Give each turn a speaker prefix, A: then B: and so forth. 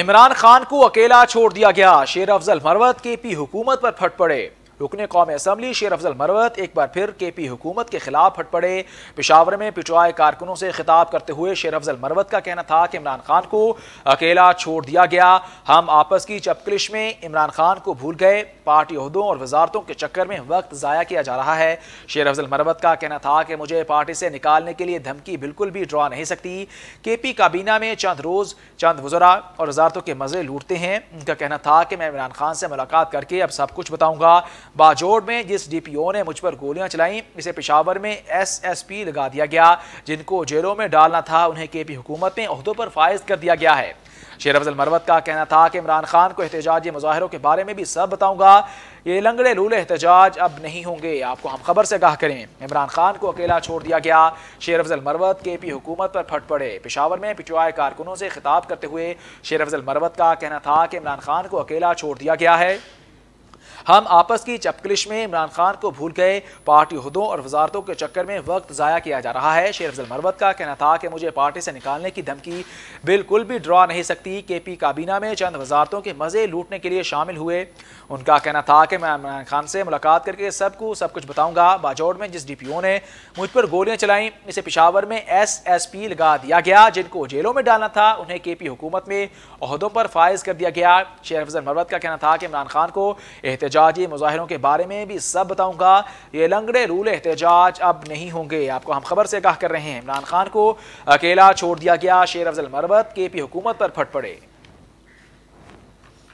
A: इमरान खान को अकेला छोड़ दिया गया शेर अफजल मरवत के पी हुकूमत पर फट पड़े रुकने कौम असम्बली शेर अफजल मरवत एक बार फिर के पी हुकूमत के खिलाफ हट पड़े पिशावर में पिटवाए कारकुनों से खिताब करते हुए शेर अफजल मरवत का कहना था कि इमरान खान को अकेला छोड़ दिया गया हम आपस की चपकलिश में इमरान खान को भूल गए पार्टी अहदों और वजारतों के चक्कर में वक्त ज़ाया किया जा रहा है शेर अफजल मरवत का कहना था कि मुझे पार्टी से निकालने के लिए धमकी बिल्कुल भी ड्रा नहीं सकती के पी काबीना में चंद रोज़ चंद वजरा और वजारतों के मज़े लूटते हैं उनका कहना था कि मैं इमरान खान से मुलाकात करके अब सब कुछ बताऊँगा बाजोड़ में जिस डीपीओ ने मुझ पर गोलियां चलाईं इसे पिशावर में एसएसपी लगा दिया गया जिनको जेलों में डालना था उन्हें के पी हुकूमत में अहदों पर फायज कर दिया गया है शेर अफजल मरवत का कहना था कि इमरान खान को एहतजाजी मुजाहरों के बारे में भी सब बताऊंगा ये लंगड़े लूले एहतजाज अब नहीं होंगे आपको हम खबर से आगाह करें इमरान खान को अकेला छोड़ दिया गया शेर अफजल मरवत के पी हुकूमत पर फट पड़े पिशावर में पिटवाए कारकुनों से खिताब करते हुए शेर अफजल मरवत का कहना था कि इमरान खान को अकेला छोड़ दिया गया है हम आपस की चपकलिश में इमरान खान को भूल गए पार्टी हदों और वजारतों के चक्कर में वक्त ज़ाया किया जा रहा है शेर अफजल मरवत का कहना था कि मुझे पार्टी से निकालने की धमकी बिल्कुल भी ड्रा नहीं सकती के पी काबीना में चंद वजारतों के मज़े लूटने के लिए शामिल हुए उनका कहना था कि मैं इमरान खान से मुलाकात करके सबको सब कुछ बताऊँगा बाजौड़ में जिस डी पी ओ ने मुझ पर गोलियाँ चलाईं इसे पिशावर में एस एस पी लगा दिया गया जिनको जेलों में डालना था उन्हें के पी हुकूमत में अहदों पर फायज कर दिया गया शेर अफजल मरवत का कहना था कि इमरान खान को एहतजा एहतजाजी मुजाहरों के बारे में भी सब बताऊंगा ये लंगड़े रूल एहतजाज अब नहीं होंगे आपको हम खबर से आगाह कर रहे हैं इमरान खान को अकेला छोड़ दिया गया शेर अफजल मरवत के पी हुकूमत पर फट पड़े